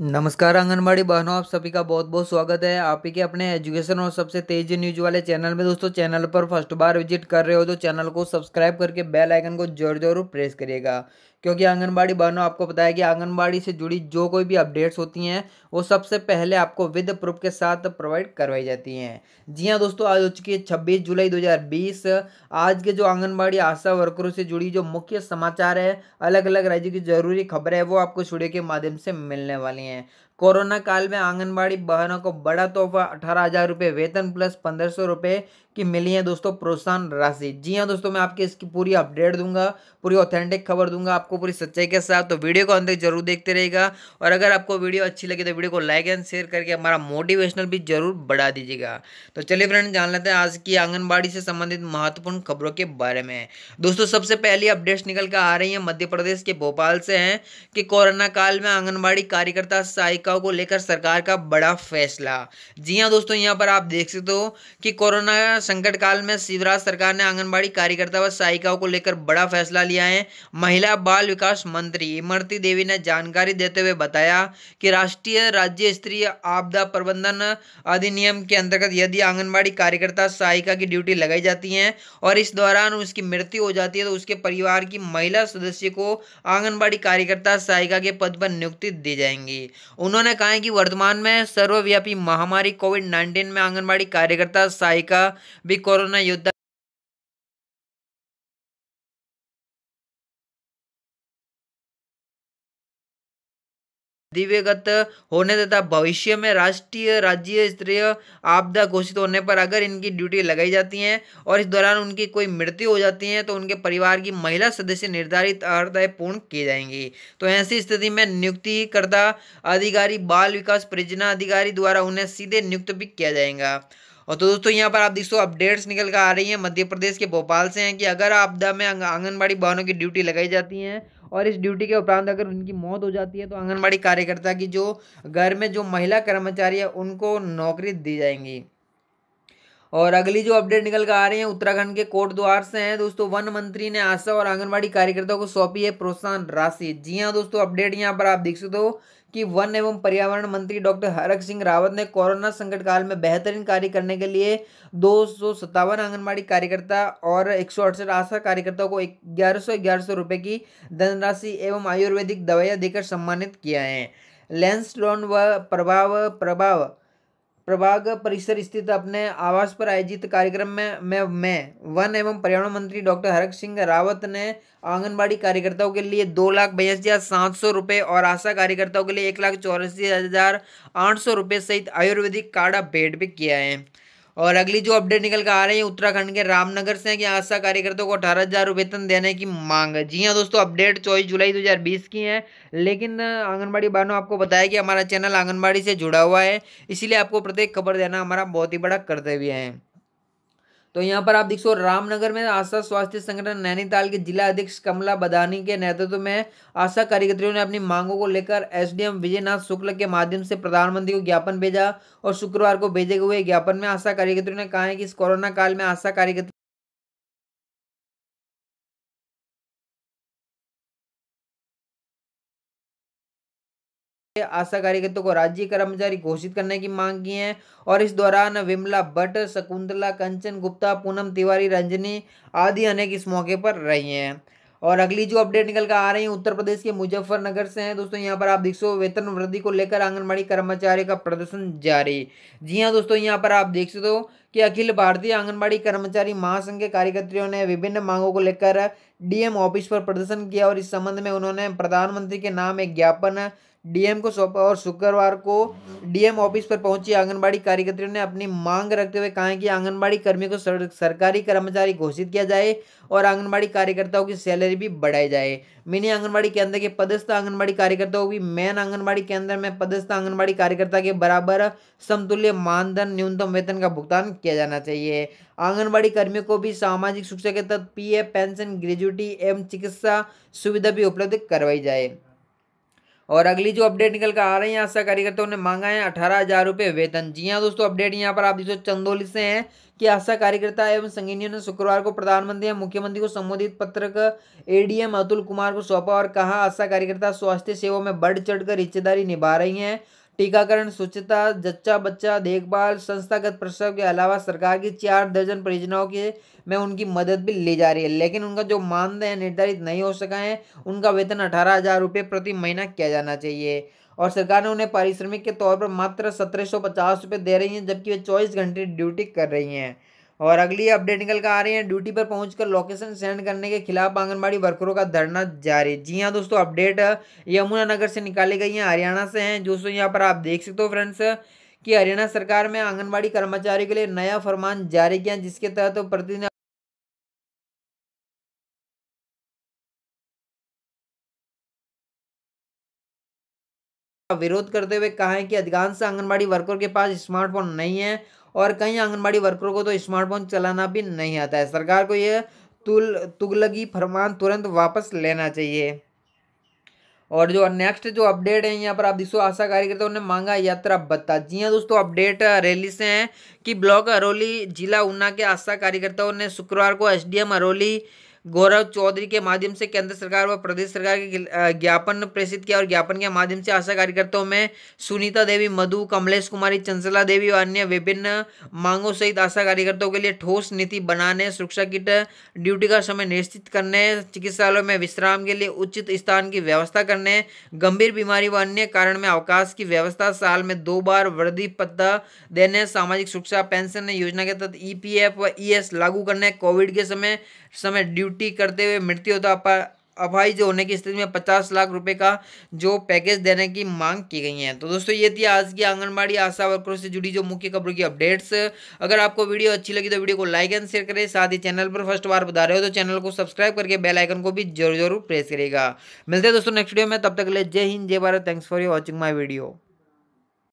नमस्कार आंगनबाड़ी बहनों आप सभी का बहुत बहुत स्वागत है आप ही के अपने एजुकेशन और सबसे तेज न्यूज वाले चैनल में दोस्तों चैनल पर फर्स्ट बार विजिट कर रहे हो तो चैनल को सब्सक्राइब करके बेल आइकन को जरूर जरूर प्रेस करिएगा क्योंकि आंगनबाड़ी बहनों आपको पता है कि आंगनबाड़ी से जुड़ी जो कोई भी अपडेट्स होती हैं वो सबसे पहले आपको विद प्रूफ के साथ प्रोवाइड करवाई जाती हैं जी हाँ दोस्तों आज हो चुकी है छब्बीस जुलाई दो आज के जो आंगनबाड़ी आशा वर्करों से जुड़ी जो मुख्य समाचार है अलग अलग राज्य की जरूरी खबरें है वो आपको स्टूडियो के माध्यम से मिलने वाली हैं Yeah. कोरोना काल में आंगनबाड़ी बहनों को बड़ा तोहफा अठारह हज़ार रुपये वेतन प्लस पंद्रह सौ रुपये की मिली है दोस्तों प्रोत्साहन राशि जी हाँ दोस्तों मैं आपके इसकी पूरी अपडेट दूंगा पूरी ऑथेंटिक खबर दूंगा आपको पूरी सच्चाई के साथ तो वीडियो को अंदर जरूर देखते रहेगा और अगर आपको वीडियो अच्छी लगी तो वीडियो को लाइक एंड शेयर करके हमारा मोटिवेशनल भी जरूर बढ़ा दीजिएगा तो चलिए फ्रेंड जान लेते हैं आज की आंगनबाड़ी से संबंधित महत्वपूर्ण खबरों के बारे में दोस्तों सबसे पहली अपडेट्स निकल कर आ रही है मध्य प्रदेश के भोपाल से हैं कि कोरोना काल में आंगनबाड़ी कार्यकर्ता सहायक शिकाओं को लेकर सरकार का बड़ा फैसला जी हाँ दोस्तों यहाँ पर आप देख सकते हो कि कोरोना संकट काल में शिवराज सरकार ने आंगनबाड़ी कार्यकर्ता व सहायिकाओं को लेकर बड़ा फैसला लिया है महिला बाल विकास मंत्री इमरती देवी ने जानकारी देते हुए बताया कि राष्ट्रीय राज्य स्तरीय आपदा प्रबंधन अधिनियम के अंतर्गत यदि आंगनबाड़ी कार्यकर्ता सहायिका की ड्यूटी लगाई जाती है और इस दौरान उसकी मृत्यु हो जाती है तो उसके परिवार की महिला सदस्य को आंगनबाड़ी कार्यकर्ता सहायिका के पद पर नियुक्ति दी जाएंगी उन्होंने उन्होंने कहा है कि वर्तमान में सर्वव्यापी महामारी कोविड नाइन्टीन में आंगनबाड़ी कार्यकर्ता सहायिका भी कोरोना योद्धा दिव्यगत होने तथा भविष्य में राष्ट्रीय राज्य स्तरीय आपदा घोषित होने पर अगर इनकी ड्यूटी लगाई जाती है और इस दौरान उनकी कोई मृत्यु हो जाती है तो उनके परिवार की महिला सदस्य निर्धारित अर्हताएं पूर्ण की जाएंगी तो ऐसी स्थिति में नियुक्तिकर्ता अधिकारी बाल विकास परियोजना अधिकारी द्वारा उन्हें सीधे नियुक्त भी किया जाएगा और तो दोस्तों यहाँ पर आप देख सो अपडेट्स निकल कर आ रही है मध्य प्रदेश के भोपाल से हैं कि अगर आपदा में आंगनबाड़ी बहनों की ड्यूटी लगाई जाती है और इस ड्यूटी के उपरांत अगर उनकी मौत हो जाती है तो आंगनबाड़ी कार्यकर्ता की जो घर में जो महिला कर्मचारी है उनको नौकरी दी जाएंगी और अगली जो अपडेट निकल कर आ रही है उत्तराखंड के कोट द्वार से हैं दोस्तों वन मंत्री ने आशा और आंगनबाड़ी कार्यकर्ताओं को सौंपी है प्रोत्साहन राशि जी हाँ दोस्तों अपडेट यहाँ पर आप देख सकते हो कि वन एवं पर्यावरण मंत्री डॉक्टर हरक सिंह रावत ने कोरोना संकट काल में बेहतरीन कार्य करने के लिए दो आंगनबाड़ी कार्यकर्ता और एक आशा कार्यकर्ताओं को ग्यारह सौ ग्यारह सौ रुपये की धनराशि एवं आयुर्वेदिक दवाइयाँ देकर सम्मानित किया है लेंस लोन व प्रभाव प्रभाव प्रभाग परिसर स्थित अपने आवास पर आयोजित कार्यक्रम में मैं मैं वन एवं पर्यावरण मंत्री डॉक्टर हरक सिंह रावत ने आंगनबाड़ी कार्यकर्ताओं के लिए दो लाख बयासी हज़ार सात सौ रुपये और आशा कार्यकर्ताओं के लिए एक लाख चौरासी हज़ार आठ सौ रुपये सहित आयुर्वेदिक काढ़ा भेंट भी किया है और अगली जो अपडेट निकल कर आ रही है उत्तराखंड के रामनगर से कि आशा कार्यकर्ताओं को अठारह हज़ार वेतन देने की मांग जी हाँ दोस्तों अपडेट चौबीस जुलाई 2020 की है लेकिन आंगनबाड़ी बहनों आपको बताया कि हमारा चैनल आंगनबाड़ी से जुड़ा हुआ है इसीलिए आपको प्रत्येक खबर देना हमारा बहुत ही बड़ा कर्तव्य है तो यहाँ पर आप देख सो रामनगर में आशा स्वास्थ्य संगठन नैनीताल के जिला अध्यक्ष कमला बदानी के नेतृत्व में आशा कार्यकर्ताओं ने अपनी मांगों को लेकर एसडीएम विजयनाथ शुक्ल के माध्यम से प्रधानमंत्री को ज्ञापन भेजा और शुक्रवार को भेजे हुए ज्ञापन में आशा कार्यकर्ताओं ने कहा है कि इस कोरोना काल में आशा कार्यकर्ता आशा कार्यकर्ता तो को राज्य कर्मचारी घोषित करने की मांग की है और इस दौरान विमला भट्ट शकुंतला कंचन गुप्ता पूनम तिवारी रंजनी आदि अनेक इस मौके पर रही हैं और अगली जो अपडेट निकल कर आ रही है उत्तर प्रदेश के मुजफ्फरनगर से हैं दोस्तों यहाँ पर आप देख सो वेतन वृद्धि को लेकर आंगनबाड़ी कर्मचारी का प्रदर्शन जारी जी हाँ दोस्तों यहाँ पर आप देख सकते हो कि अखिल भारतीय आंगनबाड़ी कर्मचारी महासंघ के कार्यकर्तियों ने विभिन्न मांगों को लेकर डीएम ऑफिस पर प्रदर्शन किया और इस संबंध में उन्होंने प्रधानमंत्री के नाम एक ज्ञापन डीएम को सौंपा और शुक्रवार को डीएम ऑफिस पर पहुंची आंगनबाड़ी कार्यकर्ताओं ने अपनी मांग रखते हुए कहा कि आंगनबाड़ी कर्मियों को सरकारी कर्मचारी घोषित किया जाए और आंगनबाड़ी कार्यकर्ताओं की सैलरी भी बढ़ाई जाए मिनी आंगनबाड़ी केंद्र के पदस्थ आंगनबाड़ी कार्यकर्ताओं की मेन आंगनबाड़ी केंद्र में पदस्थ आंगनबाड़ी कार्यकर्ता के बराबर समतुल्य मानधन न्यूनतम वेतन का भुगतान किया जाना चाहिए आंगनबाड़ी कर्मियों को भी सामाजिक सुरक्षा के तहत पी पेंशन ग्रेजुटी एवं चिकित्सा सुविधा भी उपलब्ध करवाई जाए और अगली जो अपडेट निकल कर आ रही है आशा कार्यकर्ताओं ने मांगा है अठारह हज़ार रुपये वेतन जी हाँ दोस्तों अपडेट यहाँ पर आप जिस चंदोली से हैं कि आशा कार्यकर्ता एवं संगीनियों ने शुक्रवार को प्रधानमंत्री एवं मुख्यमंत्री को संबोधित पत्रक एडीएम अतुल कुमार को सौंपा और कहा आशा कार्यकर्ता स्वास्थ्य सेवाओं में बढ़ चढ़कर हिस्सेदारी निभा रही हैं टीकाकरण स्वच्छता जच्चा बच्चा देखभाल संस्थागत प्रसव के अलावा सरकार की चार दर्जन परियोजनाओं के में उनकी मदद भी ली जा रही है लेकिन उनका जो मानदेय निर्धारित नहीं हो सका है उनका वेतन अठारह हज़ार रुपये प्रति महीना किया जाना चाहिए और सरकार ने उन्हें पारिश्रमिक के तौर पर मात्र सत्रह सौ पचास रुपये दे रही हैं जबकि वे चौबीस घंटे ड्यूटी कर रही हैं और अगली अपडेट निकल कर आ रही है ड्यूटी पर पहुंचकर लोकेशन सेंड करने के खिलाफ आंगनबाड़ी वर्करों का धरना जारी जी हाँ दोस्तों अपडेट यमुनानगर से निकाली गई है हरियाणा से हैं दोस्तों यहाँ पर आप देख सकते हो फ्रेंड्स कि हरियाणा सरकार में आंगनबाड़ी कर्मचारी के लिए नया फरमान जारी किया जिसके तहत तो प्रतिदिन विरोध करते हुए कहा है कि अधिकांश आंगनबाड़ी वर्कर के पास स्मार्टफोन नहीं है और कई आंगनबाड़ी वर्करों को तो स्मार्टफोन चलाना भी नहीं आता है सरकार को यह तुल तुगलगी फरमान तुरंत वापस लेना चाहिए और जो नेक्स्ट जो अपडेट है यहाँ पर आप देखो आशा कार्यकर्ताओं तो ने मांगा यात्रा भत्ता जी हाँ दोस्तों अपडेट रैली से है कि ब्लॉक अरोली जिला ऊना के आशा कार्यकर्ताओं ने शुक्रवार को एसडीएम अरोली गौरव चौधरी के माध्यम से केंद्र सरकार व प्रदेश सरकार के ज्ञापन प्रेषित किया और ज्ञापन के माध्यम से आशा कार्यकर्ताओं में सुनीता देवी मधु कमलेश कुमारी चंचला देवी और अन्य विभिन्न मांगों सहित आशा कार्यकर्ताओं के लिए ठोस नीति बनाने सुरक्षा किट ड्यूटी का समय निश्चित करने चिकित्सालयों में विश्राम के लिए उचित स्थान की व्यवस्था करने गंभीर बीमारी व अन्य कारण में अवकाश की व्यवस्था साल में दो बार वृद्धि पत्ता देने सामाजिक सुरक्षा पेंशन योजना के तहत ई व ई लागू करने कोविड के समय समय ड्यूटी ड्यूटी करते हुए मृत्यु होता अपाहिज होने की स्थिति में पचास लाख रुपए का जो पैकेज देने की मांग की गई है तो दोस्तों ये थी आज की आंगनबाड़ी आशा वर्करों से जुड़ी जो मुख्य खबरों की अपडेट्स अगर आपको वीडियो अच्छी लगी तो वीडियो को लाइक एंड शेयर करें साथ ही चैनल पर फर्स्ट बार बता रहे हो तो चैनल को सब्सक्राइब करके बेलाइकन को भी जरूर जरूर प्रेस करेगा मिलते हैं दोस्तों नेक्स्ट वीडियो में तब तक ले जय हिंद जय Bharat thanks for you watching my video